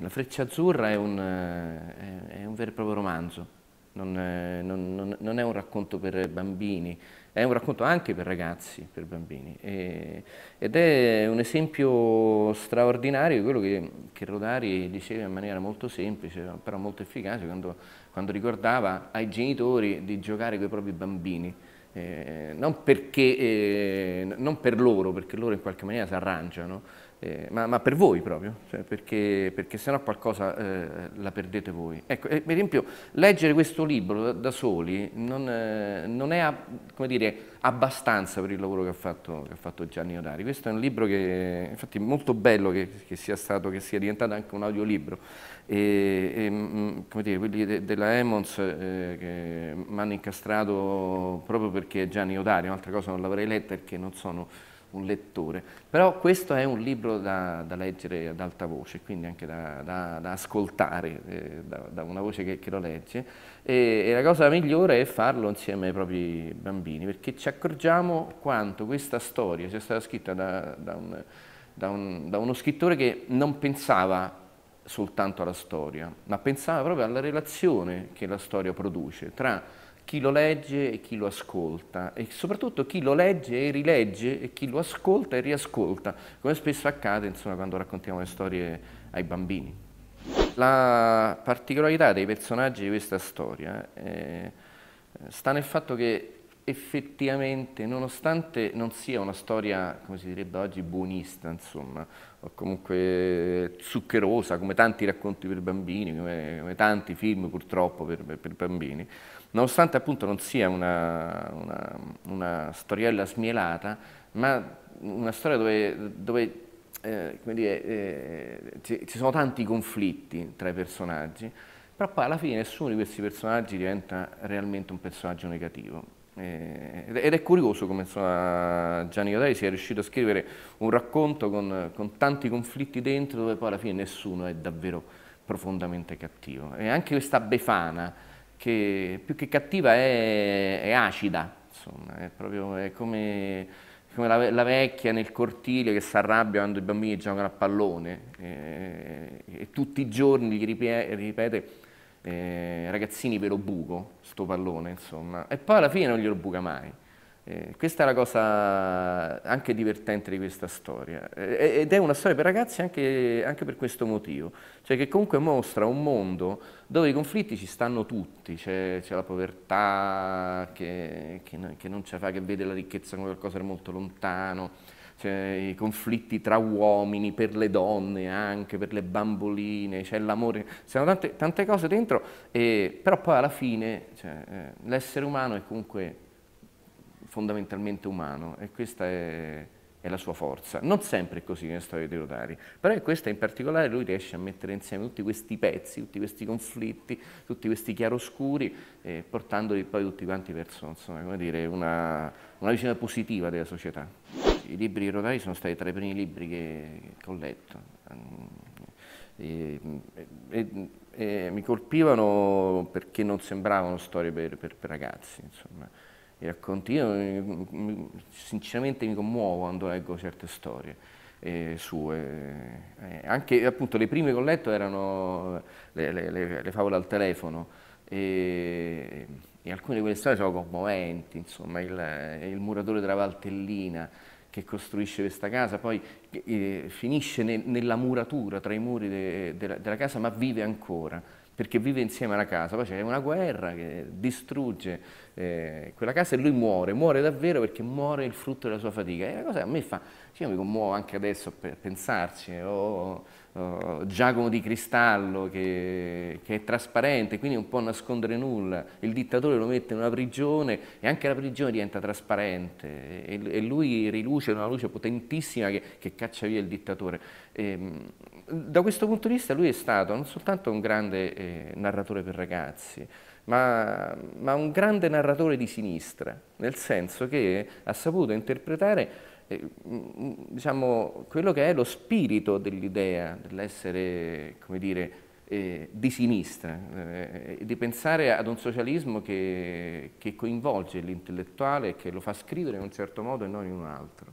La freccia azzurra è un, eh, è, un vero e proprio romanzo, eh, non, non, non, è un racconto per bambini, è un racconto anche per ragazzi, per bambini. E, ed è un esempio straordinario di quello che, che, Rodari diceva in maniera molto semplice, però molto efficace, quando, quando ricordava ai genitori di giocare con i propri bambini. Eh, non, perché, eh, non per loro, perché loro in qualche maniera si arrangiano, eh, ma, ma, per voi proprio, cioè perché, perché sennò qualcosa eh, la perdete voi. Ecco, eh, per esempio, leggere questo libro da, da soli non, eh, non è dire, abbastanza per il lavoro che ha fatto, che ha fatto Gianni Odari. Questo è un libro che, infatti, è molto bello che, che sia stato, che sia diventato anche un audiolibro. E, e mm, dire, quelli de, della Emmons eh, che mi hanno incastrato proprio perché è Gianni Odari, un'altra cosa non l'avrei letta perché non sono un lettore. Però questo è un libro da, da leggere ad alta voce, quindi anche da, da, da ascoltare eh, da, una voce che, che lo legge. E, e, la cosa migliore è farlo insieme ai propri bambini, perché ci accorgiamo quanto questa storia sia stata scritta un, un, da uno scrittore che non pensava soltanto alla storia, ma pensava proprio alla relazione che la storia produce tra chi lo legge e chi lo ascolta e soprattutto chi lo legge e rilegge e chi lo ascolta e riascolta, come spesso accade insomma, quando raccontiamo le storie ai bambini. La particolarità dei personaggi di questa storia eh, sta nel fatto che effettivamente, nonostante non sia una storia, come si direbbe oggi, buonista, insomma, o comunque zuccherosa, come tanti racconti per bambini, come, come tanti film purtroppo per, per, bambini, nonostante appunto non sia una, una, una storiella smielata, ma una storia dove, dove eh, dire, eh, ci, ci sono tanti conflitti tra i personaggi, però poi alla fine nessuno di questi personaggi diventa realmente un personaggio negativo eh, ed è curioso come insomma, Gianni Rodari sia riuscito a scrivere un racconto con, con, tanti conflitti dentro dove poi alla fine nessuno è davvero profondamente cattivo. E anche questa Befana, che più che cattiva è, è acida, insomma, è proprio è come, come la, la, vecchia nel cortile che si arrabbia quando i bambini giocano a pallone e, eh, e tutti i giorni gli ripete eh, ragazzini ve lo buco, sto pallone, insomma, e poi alla fine non glielo buca mai. Eh, questa è la cosa anche divertente di questa storia eh, eh ed è una storia per ragazzi anche, anche, per questo motivo, cioè che comunque mostra un mondo dove i conflitti ci stanno tutti, c'è, la povertà che, che, che non ce la fa, che vede la ricchezza come qualcosa di molto lontano, cioè, i conflitti tra uomini, per le donne anche, per le bamboline, c'è cioè l'amore, ci sono tante, tante, cose dentro, e, però poi alla fine cioè, eh, l'essere umano è comunque fondamentalmente umano e questa è, è, la sua forza. Non sempre è così nella storia di Rodari, però in questa in particolare lui riesce a mettere insieme tutti questi pezzi, tutti questi conflitti, tutti questi chiaroscuri, eh, portandoli poi tutti quanti verso insomma, dire, una, una visione positiva della società. I libri di sono stati tra i primi libri che, che ho letto. E, e, e, mi colpivano perché non sembravano storie per, per, per ragazzi, insomma. I racconti, io sinceramente mi commuovo quando leggo certe storie eh, sue. Eh, anche appunto le prime che ho letto erano le, le, le, le favole al telefono. E, e alcune di quelle storie sono commoventi, insomma, il, il muratore della Valtellina, che costruisce questa casa, poi eh, finisce ne, nella muratura tra i muri de, de, della casa ma vive ancora perché vive insieme alla casa, poi c'è una guerra che distrugge eh, quella casa e lui muore, muore davvero perché muore il frutto della sua fatica. E la cosa che a me fa, cioè io mi commuovo anche adesso per pensarci, o, eh, o oh, oh, oh, Giacomo di Cristallo che, che, è trasparente, quindi non può nascondere nulla, il dittatore lo mette in una prigione e anche la prigione diventa trasparente e, e lui riluce una luce potentissima che, che caccia via il dittatore. E, ehm, da questo punto di vista lui è stato non soltanto un grande eh, narratore per ragazzi, ma, ma, un grande narratore di sinistra, nel senso che ha saputo interpretare eh, diciamo, quello che è lo spirito dell'idea, dell'essere, come dire, eh, di sinistra, eh, di pensare ad un socialismo che, che coinvolge l'intellettuale e che lo fa scrivere in un certo modo e non in un altro.